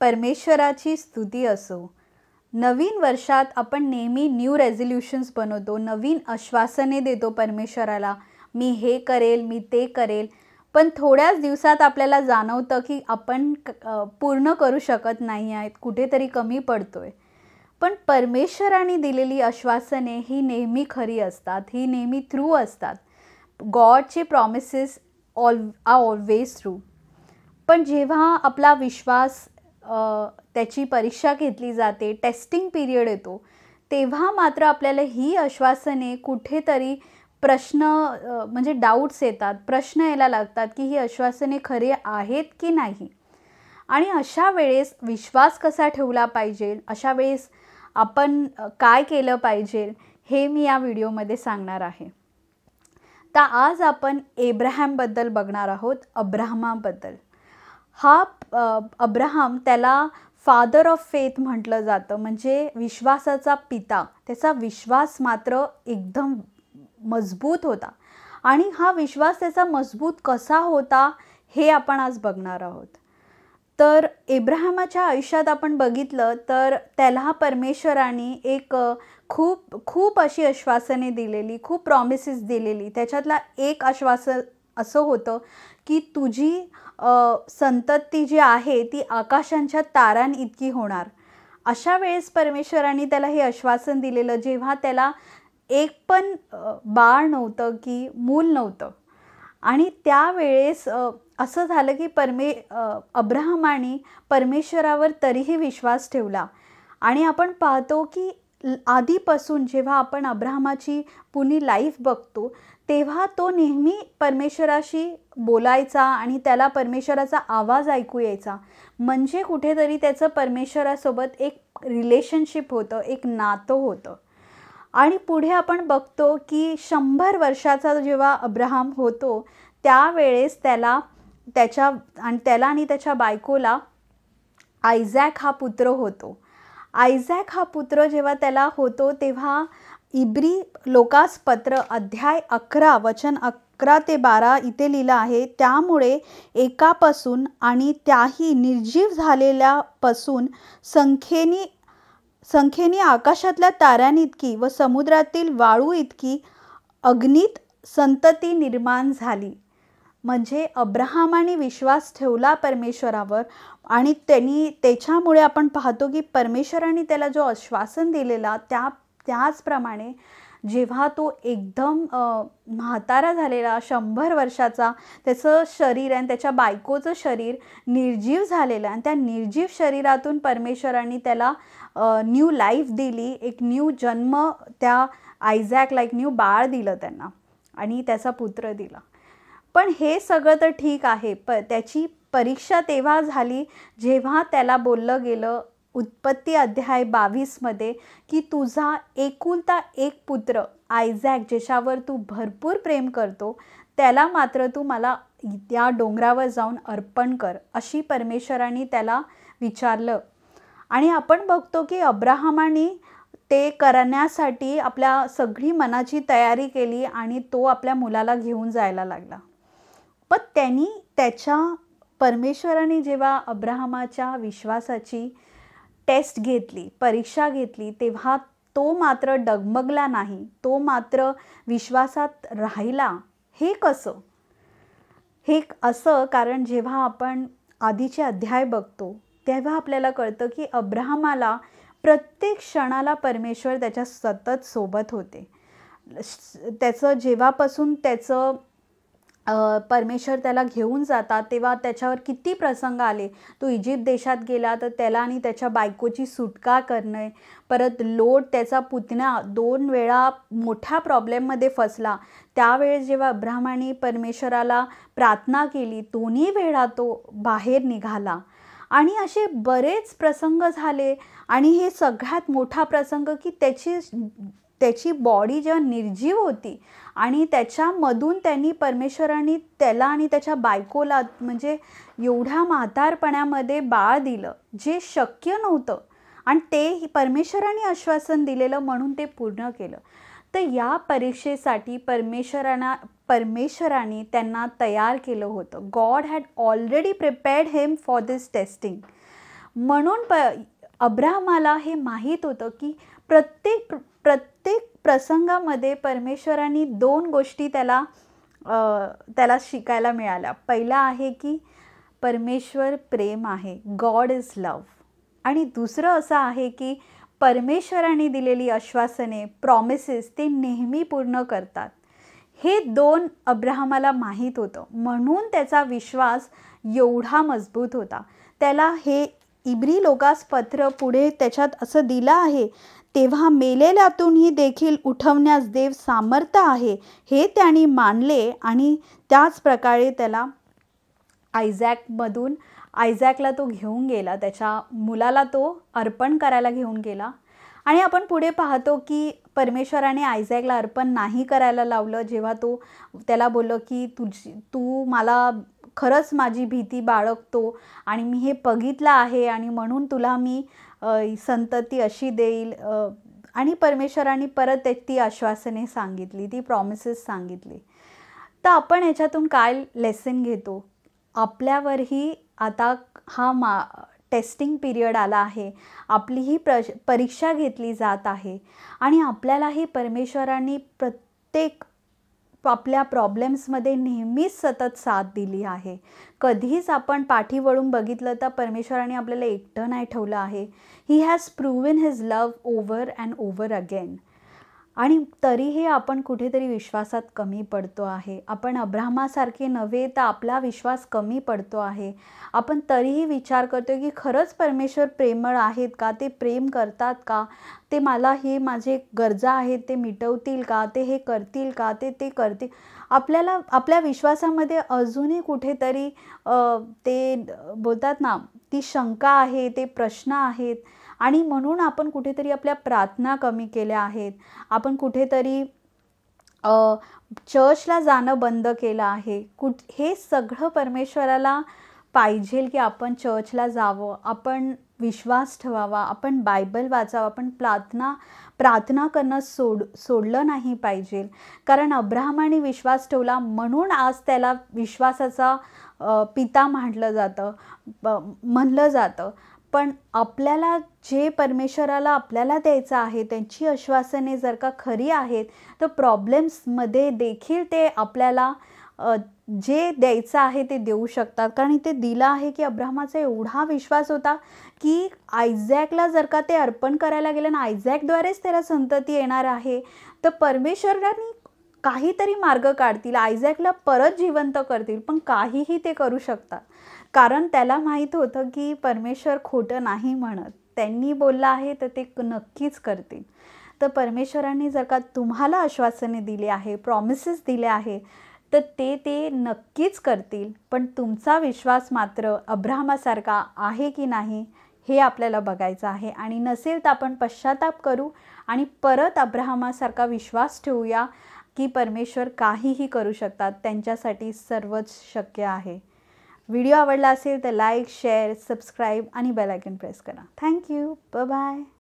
परमेश्वराची स्तुती असो नवीन वर्षात आपण नेहमी न्यू रेझोल्युशन्स बनवतो नवीन आश्वासने देतो परमेश्वराला मी हे करेल मी ते करेल पण थोड्याच दिवसात आपल्याला जाणवतं की आपण पूर्ण करू शकत नाही आहेत कुठेतरी कमी पडतो आहे पण परमेश्वराने दिलेली आश्वासने ही नेहमी खरी असतात ही नेहमी थ्रू असतात गॉडचे promises all are always through पण जेव्हा आपला विश्वास त्याची परीक्षा घेतली जाते टेस्टिंग पिरियड येतो तेव्हा मात्र आपल्याला ही आश्वासने कुठेतरी प्रश्न म्हणजे डाऊट्स येतात प्रश्न यायला लागतात की ही आश्वासने खरी आहेत की नाही आणि अशा वेळेस विश्वास कसा ठेवला पाहिजे अशा वेळेस आपण काय केलं पाहिजे हे मी या व्हिडिओमध्ये सांगणार आहे तर आज आपण एब्राहॅमबद्दल बघणार आहोत अब्राहमाबद्दल हा अब्राहम त्याला फादर ऑफ फेथ म्हटलं जातं म्हणजे विश्वासाचा पिता त्याचा विश्वास मात्र एकदम मजबूत होता आणि हा विश्वास त्याचा मजबूत कसा होता हे आपण आज बघणार आहोत तर इब्राहमाच्या आयुष्यात आपण बघितलं तर त्याला परमेश्वराने एक खूप खूप अशी आश्वासने दिलेली खूप प्रॉमिसेस दिलेली त्याच्यातला एक आश्वासन असं होतं की तुझी संतती जी आहे ती आकाशांच्या तारां इतकी होणार अशा वेळेस परमेश्वराने त्याला हे आश्वासन दिलेलं जेव्हा त्याला एक पण बाळ नव्हतं की मूल नव्हतं आणि त्यावेळेस असं झालं की परमे अब्राहमाने परमेश्वरावर तरीही विश्वास ठेवला आणि आपण पाहतो की आधीपासून जेव्हा आपण अब्राहमाची पुनी लाईफ बघतो तेव्हा तो नेहमी परमेश्वराशी बोलायचा आणि त्याला परमेश्वराचा आवाज ऐकू यायचा म्हणजे कुठेतरी त्याचं परमेश्वरासोबत एक रिलेशनशिप होतं एक नातं होतं आणि पुढे आपण बघतो की शंभर वर्षाचा जेव्हा अब्राहम होतो त्यावेळेस त्याला त्याच्या आणि त्याला आणि त्याच्या बायकोला आयझॅक हा पुत्र होतो आयझॅक हा पुत्र जेव्हा त्याला होतो तेव्हा इब्री लोकास पत्र अध्याय अकरा वचन अकरा ते बारा इथे लिहिलं आहे त्यामुळे एकापासून आणि त्याही निर्जीव झालेल्यापासून संख्येनी संख्येने आकाशातल्या इतकी व समुद्रातील वाळू इतकी अग्नीत संतती निर्माण झाली म्हणजे अब्रहामाने विश्वास ठेवला परमेश्वरावर आणि त्यांनी त्याच्यामुळे आपण पाहतो की परमेश्वराने त्याला जो आश्वासन दिलेला त्या त्याचप्रमाणे जेव्हा तो एकदम म्हातारा झालेला शंभर वर्षाचा त्याचं शरीर आणि त्याच्या बायकोचं शरीर निर्जीव झालेलं आणि त्या निर्जीव शरीरातून परमेश्वराने त्याला न्यू लाईफ दिली एक न्यू जन्म त्या आयझॅक लाईक न्यू बाळ दिलं त्यांना आणि त्याचा पुत्र दिला पण हे सगळं तर ठीक आहे प त्याची परीक्षा तेव्हा झाली जेव्हा त्याला बोललं गेलं उत्पत्ती अध्याय बावीसमध्ये की तुझा एकुलता एक पुत्र आयझॅक ज्याच्यावर तू भरपूर प्रेम करतो त्याला मात्र तू मला या डोंगरावर जाऊन अर्पण कर अशी परमेश्वराने त्याला विचारलं आणि आपण बघतो की अब्राहमाने ते करण्यासाठी आपल्या सगळी मनाची तयारी केली आणि तो आपल्या मुलाला घेऊन जायला लागला पण त्यांनी त्याच्या परमेश्वराने जेव्हा अब्राहमाच्या विश्वासाची टेस्ट घेतली परीक्षा घेतली तेव्हा तो मात्र डगमगला नाही तो मात्र विश्वासात राहिला हे कसं हे असं कारण जेव्हा आपण आधीचे अध्याय बघतो तेव्हा आपल्याला कळतं की अब्राहमाला प्रत्येक क्षणाला परमेश्वर त्याच्या सतत सोबत होते त्याचं जेव्हापासून त्याचं परमेश्वर त्याला घेऊन जातात तेव्हा त्याच्यावर किती प्रसंग आले तो इजिप्त देशात गेला तर त्याला आणि त्याच्या बायकोची सुटका करणे परत लोट त्याचा पुतण्या दोन वेळा मोठ्या प्रॉब्लेममध्ये फसला त्यावेळेस जेव्हा ब्राह्मणी परमेश्वराला प्रार्थना केली दोन्ही वेळा तो बाहेर निघाला आणि असे बरेच प्रसंग झाले आणि हे सगळ्यात मोठा प्रसंग की त्याची त्याची बॉडी जेव्हा निर्जीव होती आणि त्याच्यामधून त्यांनी परमेश्वरांनी त्याला आणि त्याच्या बायकोला म्हणजे एवढ्या म्हातारपणामध्ये बाळ दिलं जे शक्य नव्हतं आणि ते परमेश्वराने आश्वासन दिलेलं म्हणून ते पूर्ण केलं तर या परीक्षेसाठी परमेश्वरांना परमेश्वराने त्यांना तयार केलं होतं God had already prepared them for this testing म्हणून प अब्राहमाला हे माहीत होतं की प्रत्येक प्रसंगामध्ये परमेश्वराने दोन गोष्टी त्याला त्याला शिकायला मिळाल्या पहिला आहे की परमेश्वर प्रेम आहे गॉड इज लव आणि दुसरं असं आहे की परमेश्वराने दिलेली आश्वासने प्रॉमिसेस ते नेहमी पूर्ण करतात हे दोन अब्राहमाला माहीत होतं म्हणून त्याचा विश्वास एवढा मजबूत होता त्याला हे इब्री लोकास पत्र पुढे त्याच्यात असं दिलं आहे तेव्हा मेलेल्यातूनही देखील उठवण्यास देव सामर्थ्य आहे हे त्यांनी मानले आणि त्याच प्रकारे त्याला आयझॅकमधून आयझॅकला तो घेऊन गेला त्याच्या मुलाला तो अर्पण करायला घेऊन गेला आणि आपण पुढे पाहतो की परमेश्वराने आयझॅकला अर्पण नाही करायला लावलं जेव्हा तो त्याला बोललं की तुझी तू मला खरंच माझी भीती बाळगतो आणि मी हे बघितलं आहे आणि म्हणून तुला मी संतती अशी देईल आणि परमेश्वरांनी परत ती आश्वासने सांगितली ती प्रॉमिसेस सांगितली तर आपण याच्यातून काय लेसन घेतो आपल्यावरही आता हा मा टेस्टिंग पिरियड आला आहे आपलीही प्र परीक्षा घेतली जात आहे आणि आपल्यालाही परमेश्वरांनी प्रत्येक आपल्या प्रॉब्लेम्समध्ये नेहमीच सतत साथ दिली आहे कधीच आपण पाठी वळून बघितलं तर परमेश्वराने आपल्याला एकटं नाही ठेवलं आहे he has proven his love over and over again आणि तरीही आपण कुठेतरी विश्वासात कमी पडतो आहे आपण अब्रामासारखे नव्हे तर आपला विश्वास कमी पडतो आहे आपण तरीही विचार करतो की खरंच परमेश्वर प्रेमळ आहेत का ते प्रेम करतात का ते मला हे माझे गरजा आहेत ते मिटवतील का ते हे करतील का ते ते करतील आपल्याला आपल्या विश्वासामध्ये अजूनही कुठेतरी ते बोलतात ना ती शंका आहे ते प्रश्न आहेत आणि म्हणून आपण कुठेतरी आपल्या प्रार्थना कमी केल्या आहेत आपण कुठेतरी चर्चला जाणं बंद केलं आहे कुठ हे सगळं परमेश्वराला पाहिजेल की आपण चर्चला जावं आपण विश्वास ठेवावा आपण बायबल वाचावं आपण प्रार्थना प्रार्थना करणं सोड सोडलं नाही पाहिजे कारण अब्राहमाने विश्वास ठेवला म्हणून आज त्याला विश्वासाचा पिता म्हटलं जातं म्हणलं जातं पण आपल्याला जे परमेश्वराला आपल्याला द्यायचं आहे त्यांची आश्वासने जर का खरी आहेत तर प्रॉब्लेम्समध्ये देखील ते आपल्याला जे द्यायचं आहे ते देऊ शकतात कारण इथे दिलं आहे की अब्राहमाचा एवढा विश्वास होता की आयझॅकला जर का ते अर्पण करायला गेलं ना आयझॅकद्वारेच त्याला संतती येणार आहे तर परमेश्वरांनी काहीतरी मार्ग काढतील आयझॅकला परत जिवंत करतील पण काहीही ते करू शकतात कारण त्याला माहीत होतं की परमेश्वर खोटं नाही म्हणत त्यांनी बोललं आहे तर ते नक्कीच करतील तर परमेश्वराने जर का तुम्हाला आश्वासने दिली आहे प्रॉमिसेस दिले आहे तर ते ते नक्कीच करतील पण तुमचा विश्वास मात्र अब्रामासारखा आहे की नाही हे आपल्याला बघायचं आहे आणि नसेल तर आपण पश्चाताप करू आणि परत अब्राहमासारखा विश्वास ठेवूया की परमेश्वर काहीही करू शकतात त्यांच्यासाठी सर्वच शक्य आहे व्हिडिओ आवडला असेल तर लाईक शेअर सबस्क्राईब आणि बेलायकन प्रेस करा थँक्यू ब बाय